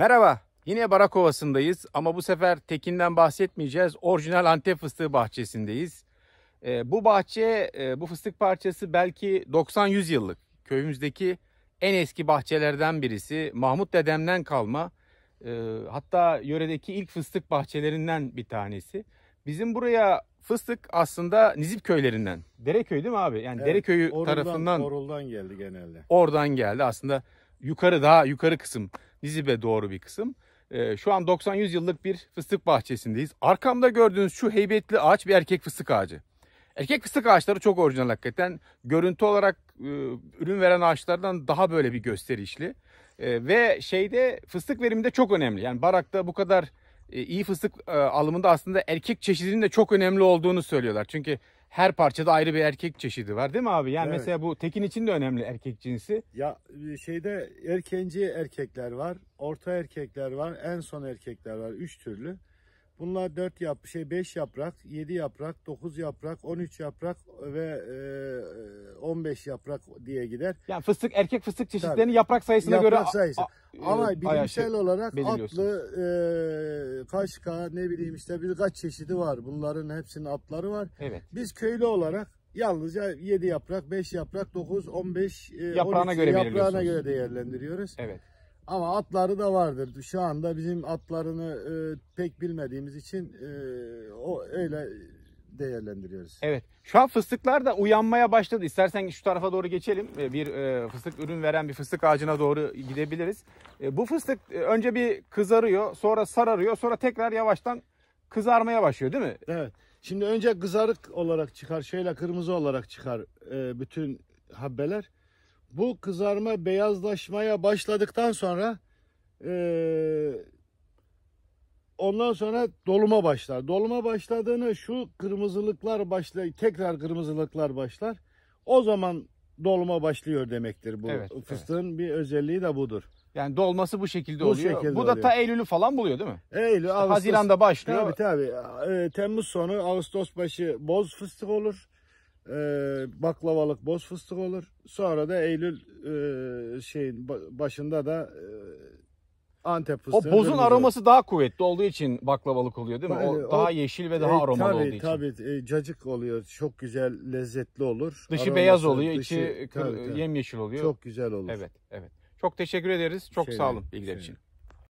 Merhaba. Yine Barakovası'ndayız ama bu sefer tekinden bahsetmeyeceğiz. Orijinal Antep fıstığı bahçesindeyiz. E, bu bahçe, e, bu fıstık parçası belki 90-100 yıllık. Köyümüzdeki en eski bahçelerden birisi. Mahmut dedemden kalma. E, hatta yöredeki ilk fıstık bahçelerinden bir tanesi. Bizim buraya fıstık aslında Nizip köylerinden. Dereköy değil mi abi? Yani evet, Dereköy'ü tarafından. Orul'dan geldi genelde. Oradan geldi aslında. Yukarı daha yukarı kısım. Nizip'e doğru bir kısım. Ee, şu an 90-100 yıllık bir fıstık bahçesindeyiz. Arkamda gördüğünüz şu heybetli ağaç bir erkek fıstık ağacı. Erkek fıstık ağaçları çok orijinal hakikaten. Görüntü olarak e, ürün veren ağaçlardan daha böyle bir gösterişli. Ee, ve şeyde fıstık veriminde çok önemli. Yani barakta bu kadar e, iyi fıstık e, alımında aslında erkek çeşidinin de çok önemli olduğunu söylüyorlar. Çünkü her parçada ayrı bir erkek çeşidi var değil mi abi? Yani evet. mesela bu tekin için de önemli erkek cinsi. Ya e, şeyde erkenci erkekler var, orta erkekler var, en son erkekler var. Üç türlü. Bunlar 4 yap, şey 5 yaprak, 7 yaprak, 9 yaprak, 13 yaprak ve e, 15 yaprak diye gider. Yani fıstık erkek fıstık çeşitlerinin Tabii. yaprak sayısına yaprak göre Yaprak sayısı. Ama bilimsel şey, olarak atlı, e, kaşka ne bileyim işte birkaç çeşidi var. Bunların hepsinin atları var. Evet. Biz köylü olarak Yalnızca 7 yaprak, 5 yaprak, 9, 15, e, yaprağına 13 göre yaprağına göre değerlendiriyoruz. Evet. Ama atları da vardır. Şu anda bizim atlarını e, pek bilmediğimiz için e, o öyle değerlendiriyoruz. Evet. Şu an fıstıklar da uyanmaya başladı. İstersen şu tarafa doğru geçelim. E, bir e, fıstık ürün veren bir fıstık ağacına doğru gidebiliriz. E, bu fıstık önce bir kızarıyor, sonra sararıyor, sonra tekrar yavaştan kızarmaya başlıyor değil mi? Evet. Şimdi önce kızarık olarak çıkar, şeyle kırmızı olarak çıkar bütün habbeler bu kızarma beyazlaşmaya başladıktan sonra e, ondan sonra doluma başlar. Doluma başladığını şu kırmızılıklar başlar, tekrar kırmızılıklar başlar. O zaman dolma başlıyor demektir bu. Evet, Fıstığın evet. bir özelliği de budur. Yani dolması bu şekilde bu oluyor. Şekilde bu da oluyor. ta Eylül'ü falan buluyor değil mi? Eylül, işte Ağustos. Haziran'da başlıyor. Tabii tabii. E, Temmuz sonu, Ağustos başı boz fıstık olur. Ee, baklavalık boz fıstık olur. Sonra da Eylül e, şeyin başında da e, Antep fıstığı. O bozun aroması daha kuvvetli olduğu için baklavalık oluyor değil mi? o, o daha yeşil ve e, daha e, aromalı tabii, olduğu için. Tabii tabii cacık oluyor. Çok güzel lezzetli olur. Dışı aroması, beyaz oluyor, dışı, içi tabii, tabii. yemyeşil oluyor. Çok güzel olur. Evet, evet. Çok teşekkür ederiz. Çok şey, sağ olun bilgiler şey. için.